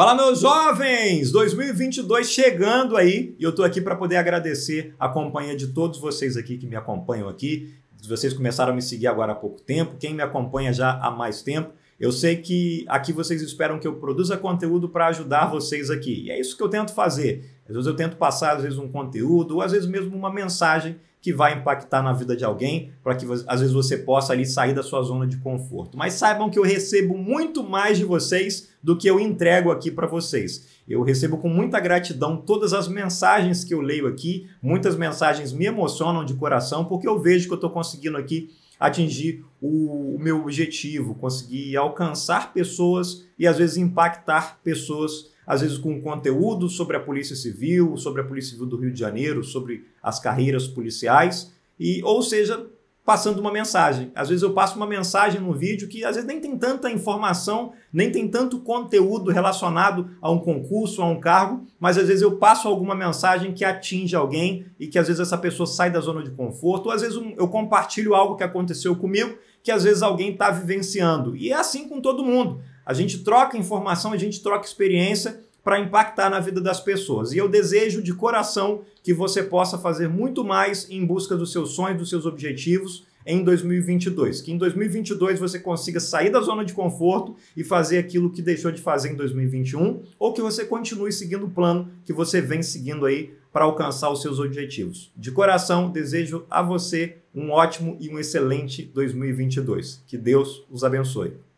Fala meus jovens, 2022 chegando aí e eu tô aqui para poder agradecer a companhia de todos vocês aqui que me acompanham aqui. Vocês começaram a me seguir agora há pouco tempo, quem me acompanha já há mais tempo. Eu sei que aqui vocês esperam que eu produza conteúdo para ajudar vocês aqui. E é isso que eu tento fazer. Às vezes eu tento passar, às vezes, um conteúdo, ou às vezes mesmo uma mensagem que vai impactar na vida de alguém, para que às vezes você possa ali sair da sua zona de conforto. Mas saibam que eu recebo muito mais de vocês do que eu entrego aqui para vocês. Eu recebo com muita gratidão todas as mensagens que eu leio aqui, muitas mensagens me emocionam de coração, porque eu vejo que eu estou conseguindo aqui atingir o, o meu objetivo, conseguir alcançar pessoas e às vezes impactar pessoas, às vezes com conteúdo sobre a Polícia Civil, sobre a Polícia Civil do Rio de Janeiro, sobre as carreiras policiais, e ou seja, passando uma mensagem. Às vezes eu passo uma mensagem no vídeo que às vezes nem tem tanta informação, nem tem tanto conteúdo relacionado a um concurso, a um cargo, mas às vezes eu passo alguma mensagem que atinge alguém e que às vezes essa pessoa sai da zona de conforto, ou às vezes eu compartilho algo que aconteceu comigo que às vezes alguém está vivenciando. E é assim com todo mundo. A gente troca informação, a gente troca experiência para impactar na vida das pessoas. E eu desejo de coração que você possa fazer muito mais em busca dos seus sonhos, dos seus objetivos em 2022. Que em 2022 você consiga sair da zona de conforto e fazer aquilo que deixou de fazer em 2021 ou que você continue seguindo o plano que você vem seguindo aí para alcançar os seus objetivos. De coração, desejo a você um ótimo e um excelente 2022. Que Deus os abençoe.